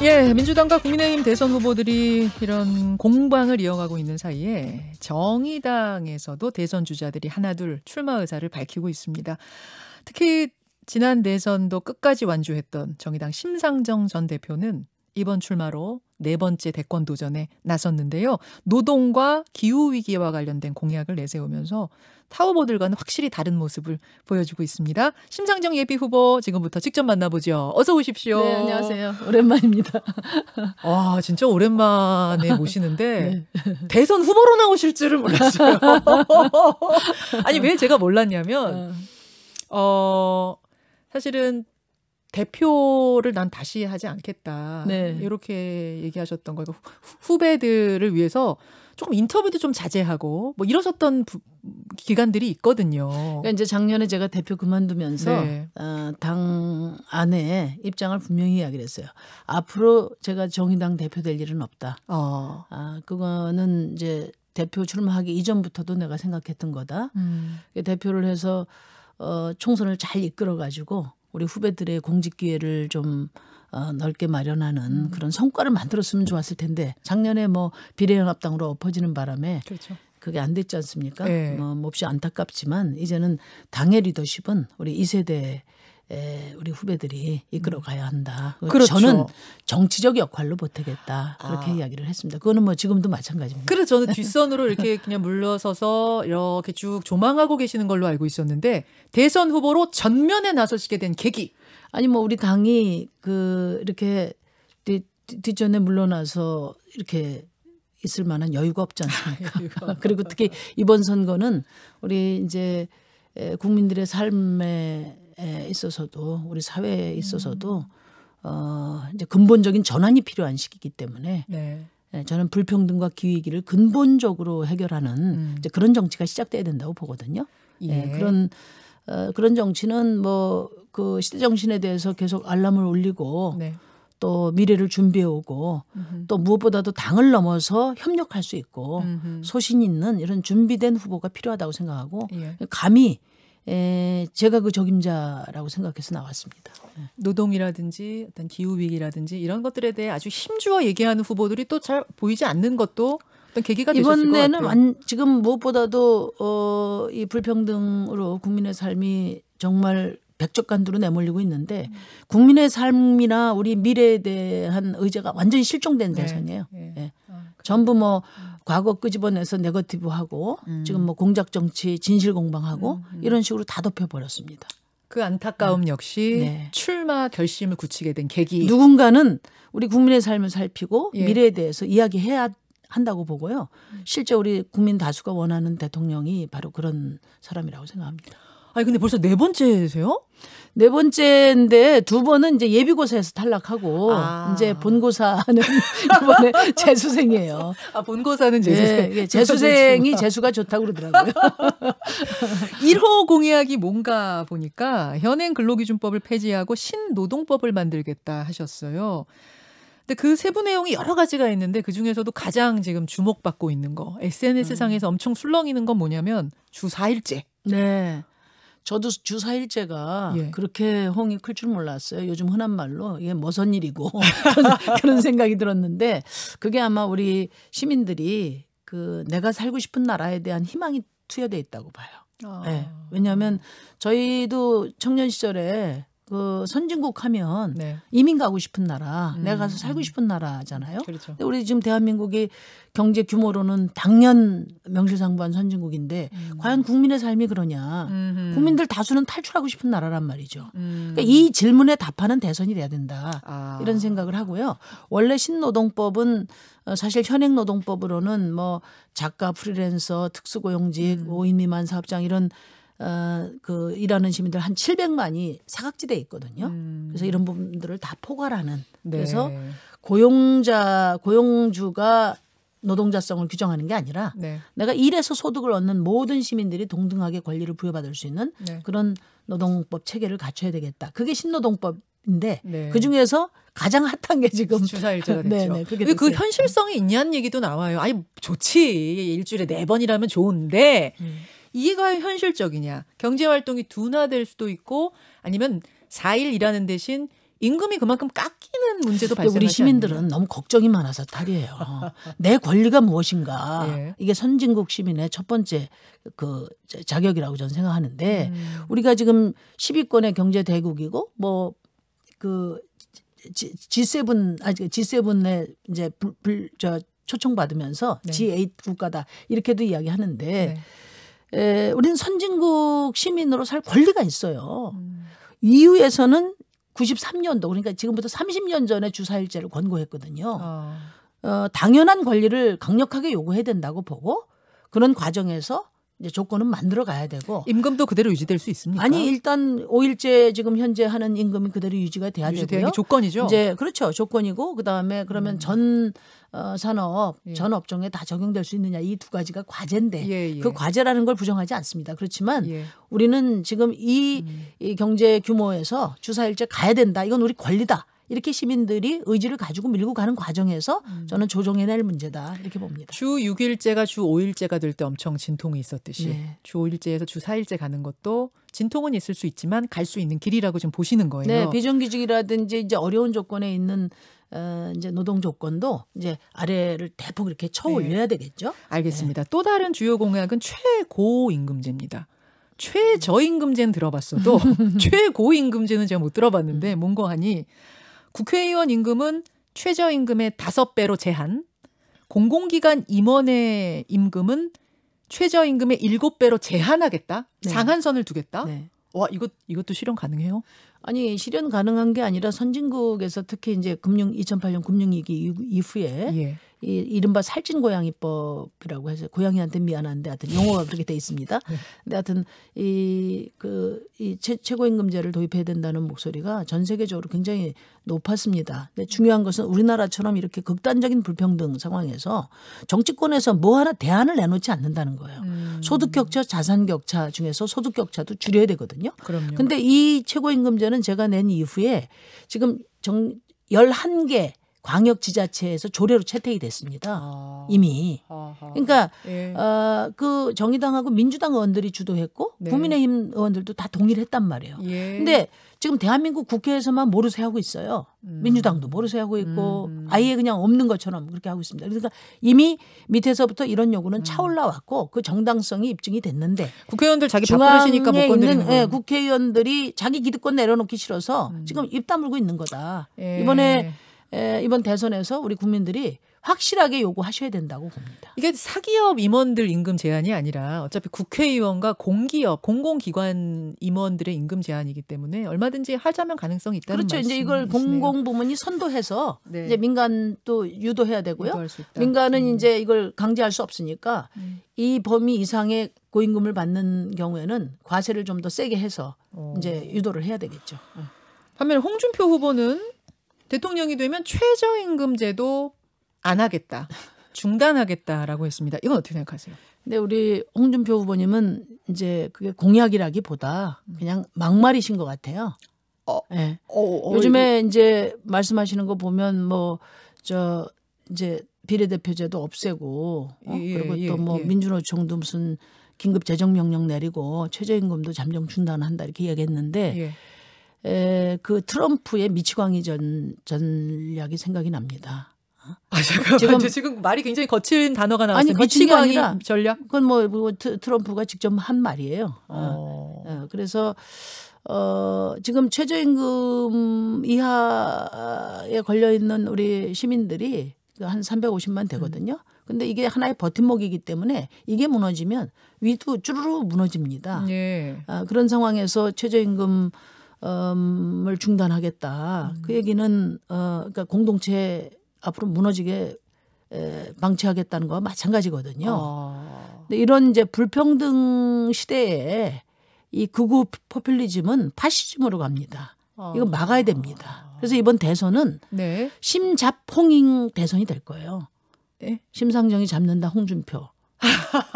예, 민주당과 국민의힘 대선 후보들이 이런 공방을 이어가고 있는 사이에 정의당에서도 대선 주자들이 하나둘 출마 의사를 밝히고 있습니다. 특히 지난 대선도 끝까지 완주했던 정의당 심상정 전 대표는 이번 출마로 네 번째 대권 도전에 나섰는데요. 노동과 기후 위기와 관련된 공약을 내세우면서 타워보들과는 확실히 다른 모습을 보여주고 있습니다. 심상정 예비 후보 지금부터 직접 만나보죠. 어서 오십시오. 네, 안녕하세요. 오랜만입니다. 아, 진짜 오랜만에 모시는데 네. 대선 후보로 나오실 줄은 몰랐어요. 아니, 왜 제가 몰랐냐면 어, 어 사실은 대표를 난 다시 하지 않겠다. 네. 이렇게 얘기하셨던 거고 그러니까 후배들을 위해서 조금 인터뷰도 좀 자제하고 뭐 이러셨던 부, 기간들이 있거든요. 그러니까 이제 작년에 제가 대표 그만두면서 네. 어, 당 안에 입장을 분명히 이야기를 했어요. 앞으로 제가 정의당 대표 될 일은 없다. 어. 아, 그거는 이제 대표 출마하기 이전부터도 내가 생각했던 거다. 음. 대표를 해서 어, 총선을 잘 이끌어 가지고 우리 후배들의 공직 기회를 좀 어, 넓게 마련하는 음. 그런 성과를 만들었으면 좋았을 텐데 작년에 뭐 비례연합당으로 엎어지는 바람에 그렇죠. 그게 안 됐지 않습니까? 네. 어, 몹시 안타깝지만 이제는 당의 리더십은 우리 2 세대 에, 예, 우리 후배들이 이끌어 음. 가야 한다. 그렇죠. 저는 정치적 역할로 보태겠다. 그렇게 아. 이야기를 했습니다. 그거는 뭐 지금도 마찬가지입니다. 그래 저는 뒷선으로 이렇게 그냥 물러서서 이렇게 쭉 조망하고 계시는 걸로 알고 있었는데 대선 후보로 전면에 나서시게 된 계기. 아니 뭐 우리 당이 그 이렇게 뒷전에 물러나서 이렇게 있을 만한 여유가 없지 않습니까? 그리고 특히 이번 선거는 우리 이제 국민들의 삶에 있어서도 우리 사회에 음. 있어서도 어 이제 근본적인 전환이 필요한 시기이기 때문에 네. 저는 불평등과 기회기를 근본적으로 해결하는 음. 이제 그런 정치가 시작돼야 된다고 보거든요. 예. 예 그런 어, 그런 정치는 뭐그 시대 정신에 대해서 계속 알람을 울리고 네. 또 미래를 준비해오고 또 무엇보다도 당을 넘어서 협력할 수 있고 음흠. 소신 있는 이런 준비된 후보가 필요하다고 생각하고 예. 감히 에, 예, 제가 그 적임자라고 생각해서 나왔습니다. 예. 노동이라든지 어떤 기후 위기라든지 이런 것들에 대해 아주 힘주어 얘기하는 후보들이 또 잘 보이지 않는 것도 어떤 계기가 되셨을 것 같아요. 이번에는 지금 무엇보다도 어, 이 불평등으로 국민의 삶이 정말 백적간두로 내몰리고 있는데 음. 국민의 삶이나 우리 미래에 대한 의제가 완전히 실종된 대선이에요. 네. 네. 예. 아, 전부 뭐 음. 과거 끄집어내서 네거티브하고 음. 지금 뭐 공작 정치 진실 공방하고 음. 음. 이런 식으로 다 덮여 버렸습니다. 그 안타까움 네. 역시 네. 출마 결심을 굳히게 된 계기. 누군가는 우리 국민의 삶을 살피고 예. 미래에 대해서 이야기해야 한다고 보고요. 음. 실제 우리 국민 다수가 원하는 대통령이 바로 그런 사람이라고 생각합니다. 아니 근데 벌써 네 번째세요? 네 번째인데 두 번은 이제 예비고사에서 탈락하고 아. 이제 본고사는 이번에 재수생이에요. 아 본고사는 예, 재수생. 네, 재수생이 재수가 좋다고 그러더라고요. 1호 공약이 뭔가 보니까 현행 근로기준법을 폐지하고 신노동법을 만들겠다 하셨어요. 근데 그 세부 내용이 여러 가지가 있는데 그 중에서도 가장 지금 주목받고 있는 거 SNS 음. 상에서 엄청 술렁이는 건 뭐냐면 주 4일째. 네. 저도 주사일제가 예. 그렇게 홍이 클 줄 몰랐어요. 요즘 흔한 말로 이게 머선 일이고 그런 생각이 들었는데 그게 아마 우리 시민들이 그 내가 살고 싶은 나라에 대한 희망이 투여돼 있다고 봐요. 아. 네. 왜냐하면 저희도 청년 시절에 그 선진국 하면 네. 이민 가고 싶은 나라, 음. 내가 가서 살고 싶은 나라잖아요. 그렇죠. 근데 우리 지금 대한민국이 경제 규모로는 당연 명실상부한 선진국인데 음. 과연 국민의 삶이 그러냐? 음흠. 국민들 다수는 탈출하고 싶은 나라란 말이죠. 음. 그러니까 이 질문에 답하는 대선이 돼야 된다. 아. 이런 생각을 하고요. 원래 신노동법은 어, 사실 현행 노동법으로는 뭐 작가, 프리랜서, 특수고용직, 음. 5인 미만 사업장 이런 어, 그 일하는 시민들 한 700만이 사각지대에 있거든요. 음. 그래서 이런 부분들을 다 포괄하는 네. 그래서 고용자 고용주가 노동자성을 규정하는 게 아니라 네. 내가 일에서 소득을 얻는 모든 시민들이 동등하게 권리를 부여받을 수 있는 네. 그런 노동법 체계를 갖춰야 되겠다. 그게 신노동법인데 네. 그 중에서 가장 핫한 게 지금 주사일제가 됐죠. 네, 네 그게 그 현실성이 있냐는 얘기도 나와요. 아니 좋지 일주일에 네 번이라면 좋은데. 음. 이게 과연 현실적이냐. 경제활동이 둔화될 수도 있고 아니면 4일 일하는 대신 임금이 그만큼 깎이는 문제도 발생하지 우리 시민들은 않나요? 너무 걱정이 많아서 탈이에요. 내 권리가 무엇인가. 네. 이게 선진국 시민의 첫 번째 그 자격이라고 저는 생각하는데 음. 우리가 지금 10위권의 경제 대국이고 뭐 그 G7 아직 G7에 이제 불, 불, 저 초청받으면서 네. G8 국가다 이렇게도 이야기하는데 네. 에, 예, 우린 선진국 시민으로 살 권리가 있어요. 음. EU에서는 93년도 그러니까 지금부터 30년 전에 주사일제를 권고했거든요. 어. 어, 당연한 권리를 강력하게 요구해야 된다고 보고 그런 과정에서 이제 조건은 만들어 가야 되고 임금도 그대로 유지될 수 있습니까? 아니 일단 5일째 지금 현재 하는 임금이 그대로 유지가 돼야 되고요. 조건이죠. 이제 그렇죠. 조건이고 그다음에 그러면 음. 전 어, 산업 예. 전 업종에 다 적용될 수 있느냐 이 두 가지가 과제인데 예, 예. 그 과제라는 걸 부정하지 않습니다. 그렇지만 예. 우리는 지금 이, 음. 이 경제 규모에서 주사일제 가야 된다. 이건 우리 권리다. 이렇게 시민들이 의지를 가지고 밀고 가는 과정에서 음. 저는 조정해낼 문제다 이렇게 봅니다. 주 6일제가 주 5일제가 될 때 엄청 진통이 있었듯이 네. 주 5일제에서 주 4일제 가는 것도 진통은 있을 수 있지만 갈 수 있는 길이라고 지금 보시는 거예요. 네, 비정규직이라든지 이제 어려운 조건에 있는 어, 이제 노동 조건도 이제 아래를 대폭 이렇게 쳐올려야 네. 되겠죠. 알겠습니다. 네. 또 다른 주요 공약은 최고 임금제입니다. 최저임금제는 들어봤어도 최고임금제는 제가 못 들어봤는데 뭔가 음. 하니 국회의원 임금은 최저임금의 5배로 제한, 공공기관 임원의 임금은 최저임금의 7배로 제한하겠다. 네. 상한선을 두겠다. 네. 와, 이것 이것도 실현 가능해요? 아니 실현 가능한 게 아니라 선진국에서 특히 이제 금융 2008년 금융위기 이후에 예. 이 이른바 살찐 고양이법이라고 해서 고양이한테 미안한데 하여튼 용어가 그렇게 돼 있습니다. 네. 근데 하여튼 이 그이 그, 최고임금제를 도입해야 된다는 목소리가 전 세계적으로 굉장히 높았습니다. 근데 중요한 것은 우리나라처럼 이렇게 극단적인 불평등 상황에서 정치권에서 뭐 하나 대안을 내놓지 않는다는 거예요. 음. 소득 격차, 자산 격차 중에서 소득 격차도 줄여야 되거든요. 그럼요. 근데 이 최고임금제 문제는 제가 낸 이후에 지금 정 11개 광역 지자체에서 조례로 채택이 됐습니다. 아, 이미. 아하, 그러니까 예. 어, 그 정의당하고 민주당 의원들이 주도했고 네. 국민의힘 의원들도 다 동의를 했단 말이에요. 예. 근데 지금 대한민국 국회에서만 모르쇠 하고 있어요. 음. 민주당도 모르쇠 하고 있고 음. 아예 그냥 없는 것처럼 그렇게 하고 있습니다. 그러니까 이미 밑에서부터 이런 요구는 음. 차올라왔고 그 정당성이 입증이 됐는데 국회의원들 자기 바쁘시니까 못 건드리는 있는, 예, 국회의원들이 자기 기득권 내려놓기 싫어서 음. 지금 입 다물고 있는 거다. 예. 이번에 에, 예, 이번 대선에서 우리 국민들이 확실하게 요구하셔야 된다고 봅니다. 이게 사기업 임원들 임금 제한이 아니라 어차피 국회의원과 공기업, 공공기관 임원들의 임금 제한이기 때문에 얼마든지 하자면 가능성이 있다는 그렇죠. 말씀이시네요. 이제 이걸 공공 부문이 선도해서 네. 이제 민간 도 유도해야 되고요. 민간은 음. 이제 이걸 강제할 수 없으니까 음. 이 범위 이상의 고임금을 받는 경우에는 과세를 좀 더 세게 해서 오. 어. 이제 유도를 해야 되겠죠. 네. 반면에 홍준표 후보는 대통령이 되면 최저임금제도 안 하겠다. 중단하겠다라고 했습니다. 이건 어떻게 생각하세요? 근데 우리 홍준표 후보님은 이제 그게 공약이라기보다 그냥 막말이신 것 같아요. 어, 네. 어, 어, 요즘에 이거. 어. 이제 말씀하시는 거 보면 뭐 저 이제 비례대표제도 없애고 어, 예, 예, 그리고 예, 또뭐 예. 민주노총도 무슨 긴급 재정 명령 내리고 최저임금도 잠정 중단한다 이렇게 얘기했는데 예. 에, 그 트럼프의 미치광이 전 전략이 생각이 납니다. 아, 잠깐만. 지금, 지금 말이 굉장히 거친 단어가 나왔어요. 아니, 거친 게 아니라 전략? 그건 뭐, 뭐 트럼프가 직접 한 말이에요. 어. 어. 어. 그래서 어, 지금 최저임금 이하에 걸려 있는 우리 시민들이 그 한 350만 되거든요. 음. 근데 이게 하나의 버팀목이기 때문에 이게 무너지면 위도 쭈르루 무너집니다. 예. 아, 그런 상황에서 최저임금 음, 을 중단하겠다. 음. 그 얘기는 어 그러니까 공동체 앞으로 무너지게 에, 방치하겠다는 거와 마찬가지거든요. 어. 근데 이런 이제 불평등 시대에 이 극우 포퓰리즘은 파시즘으로 갑니다. 어. 이거 막아야 됩니다. 그래서 이번 대선은 네. 심잡홍잉 대선이 될 거예요. 네? 심상정이 잡는다 홍준표.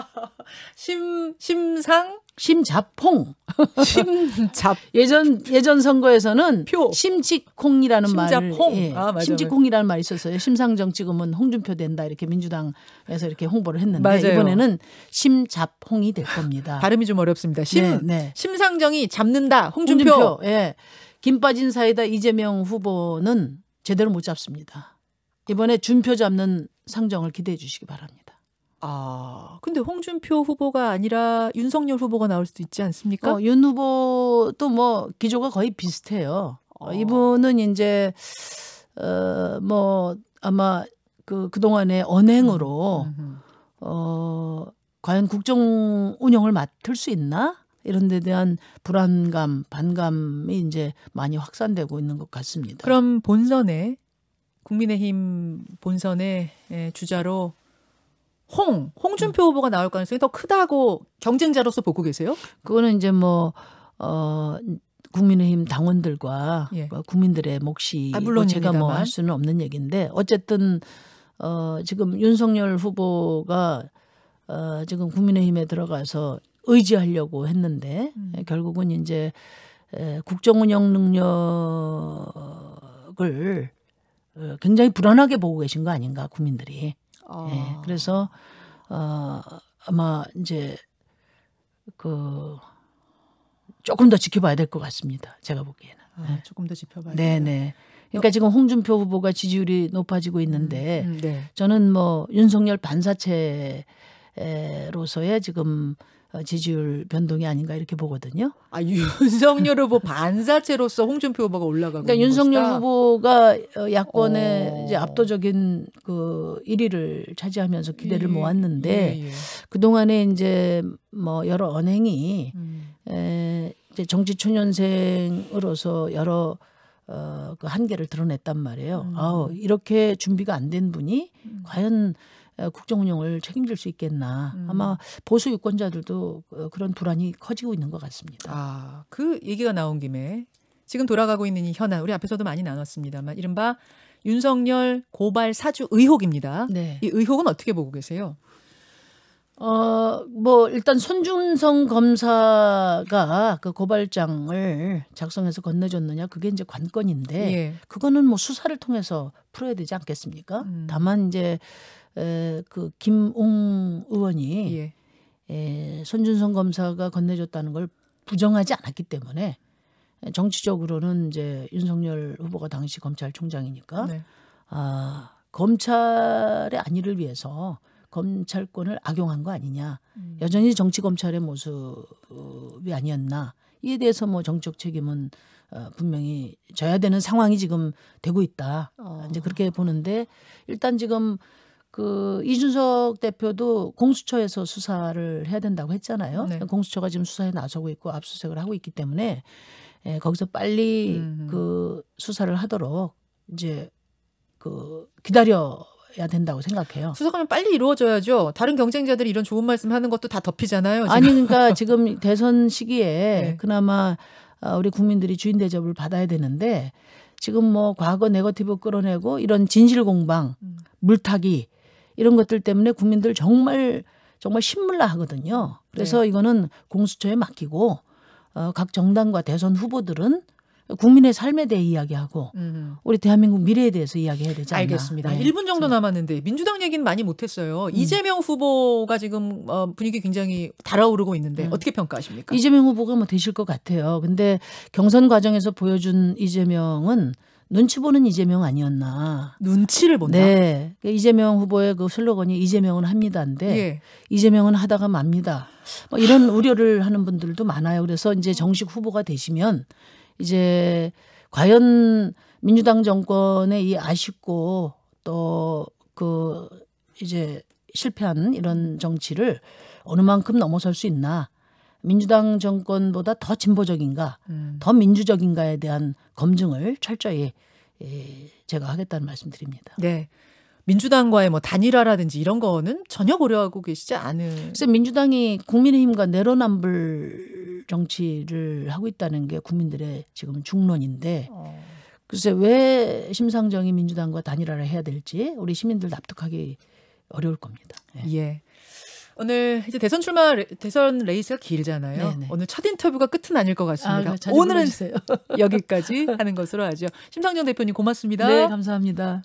심 심상 심자퐁. 심잡. 예전 예전 선거에서는 표. 심치콩이라는 말을 예, 아, 맞아, 심치콩이라는 말이 있었어요. 심상정 찍으면 홍준표 된다 이렇게 민주당에서 이렇게 홍보를 했는데 맞아요. 이번에는 심자퐁이 될 겁니다. 발음이 좀 어렵습니다. 심 네, 네. 심상정이 잡는다. 홍준표. 홍준표. 예. 김 빠진 사이다 이재명 후보는 제대로 못 잡습니다. 이번에 준표 잡는 상정을 기대해 주시기 바랍니다. 아, 근데 홍준표 후보가 아니라 윤석열 후보가 나올 수도 있지 않습니까? 어, 윤 후보도 뭐 기조가 거의 비슷해요. 어. 이분은 이제 어, 뭐 아마 그 그동안의 언행으로 음, 음, 음. 어, 과연 국정 운영을 맡을 수 있나? 이런 데 대한 불안감, 반감이 이제 많이 확산되고 있는 것 같습니다. 그럼 본선에 국민의힘 본선에 예, 주자로 홍, 홍준표 후보가 나올 가능성이 더 크다고 경쟁자로서 보고 계세요? 그거는 이제 뭐, 어, 국민의힘 당원들과 예. 뭐 국민들의 몫이 아, 뭐 제가 뭐 할 수는 없는 얘기인데 어쨌든 어, 지금 윤석열 후보가 어, 지금 국민의힘에 들어가서 의지하려고 했는데 음. 예, 결국은 이제 에, 국정 운영 능력을 어, 굉장히 불안하게 보고 계신 거 아닌가 국민들이 예, 어. 예, 그래서 어, 아마 이제 그 조금 더 지켜봐야 될 것 같습니다. 제가 보기에는. 아, 네. 조금 더 지켜봐야. 네네. 네. 어. 그러니까 지금 홍준표 후보가 지지율이 높아지고 있는데 음, 음 네. 저는 뭐 윤석열 반사체로서의 지금 어, 지지율 변동이 아닌가 이렇게 보거든요. 아 윤석열 후보 반사체로서 홍준표 후보가 올라가고 그러니까 윤석열 것이다. 후보가 어, 야권의 어. 이제 압도적인 그 1위를 차지하면서 기대를 예. 모았는데 예. 예. 그 동안에 이제 뭐 여러 언행이 음. 에, 이제 정치 초년생으로서 여러 어, 그 한계를 드러냈단 말이에요. 음. 아 이렇게 준비가 안 된 분이 음. 과연 국정 운영을 책임질 수 있겠나. 음. 아마 보수 유권자들도 어, 그런 불안이 커지고 있는 것 같습니다. 아, 그 얘기가 나온 김에 지금 돌아가고 있는 이 현안 우리 앞에서도 많이 나눴습니다만 이른바 윤석열 고발 사주 의혹입니다. 네. 이 의혹은 어떻게 보고 계세요? 어, 뭐 일단 손준성 검사가 그 고발장을 작성해서 건네줬느냐 그게 이제 관건인데 예. 그거는 뭐 수사를 통해서 풀어야 되지 않겠습니까? 음. 다만 이제 에, 그 김웅 의원이 예. 에, 손준성 검사가 건네줬다는 걸 부정하지 않았기 때문에 정치적으로는 이제 윤석열 후보가 당시 검찰총장이니까 네. 아, 검찰의 안위를 위해서 검찰권을 악용한 거 아니냐. 음. 여전히 정치 검찰의 모습이 아니었나. 이에 대해서 뭐 정적 책임은 어, 분명히 져야 되는 상황이 지금 되고 있다. 어. 이제 그렇게 보는데 일단 지금 그 이준석 대표도 공수처에서 수사를 해야 된다고 했잖아요. 네. 공수처가 지금 수사에 나서고 있고 압수수색을 하고 있기 때문에 예, 거기서 빨리 음흠. 그 수사를 하도록 이제 그 기다려 이루어져야 된다고 생각해요. 수사하면 빨리 이루어져야죠. 다른 경쟁자들이 이런 좋은 말씀하는 것도 다 덮이잖아요. 지금. 아니 그러니까 지금 대선 시기에 네. 그나마 아, 우리 국민들이 주인 대접을 받아야 되는데 지금 뭐 과거 네거티브 끌어내고 이런 진실 공방, 음. 물타기 이런 것들 때문에 국민들 정말 정말 신물나 하거든요. 그래서 네. 이거는 공수처에 맡기고 어, 각 정당과 대선 후보들은 국민의 삶에 대해 이야기하고 음. 우리 대한민국 미래에 대해서 이야기해야 되지 않나. 알겠습니다. 네. 1분 정도 네. 남았는데 민주당 얘기는 많이 못했어요. 음. 이재명 후보가 지금 어, 분위기 굉장히 달아오르고 있는데 음. 어떻게 평가하십니까? 이재명 후보가 뭐 되실 것 같아요. 근데 경선 과정에서 보여준 이재명은 눈치 보는 이재명 아니었나. 눈치를 본다. 네. 그러니까 이재명 후보의 그 슬로건이 이재명은 합니다인데 예. 이재명은 하다가 맙니다. 뭐 이런 우려를 하는 분들도 많아요. 그래서 이제 정식 후보가 되시면 이제 과연 민주당 정권의 이 아쉽고 또 그 이제 실패한 이런 정치를 어느 만큼 넘어설 수 있나 민주당 정권보다 더 진보적인가 음. 더 민주적인가에 대한 검증을 철저히 예, 제가 하겠다는 말씀드립니다. 네. 민주당과의 뭐 단일화라든지 이런 거는 전혀 고려하고 계시지 않은. 그래 민주당이 국민의힘과 내로남불 정치를 하고 있다는 게 국민들의 지금 중론인데. 어. 글쎄 왜 심상정이 민주당과 단일화를 해야 될지 우리 시민들 납득하기 어려울 겁니다. 예. 예. 오늘 이제 대선 출마 대선 레이스가 길잖아요. 네네. 네. 오늘 첫 인터뷰가 끝은 아닐 것 아, 같습니다. 아, 오늘은 여기까지 하는 것으로 하죠. 심상정 대표님 고맙습니다. 네, 감사합니다.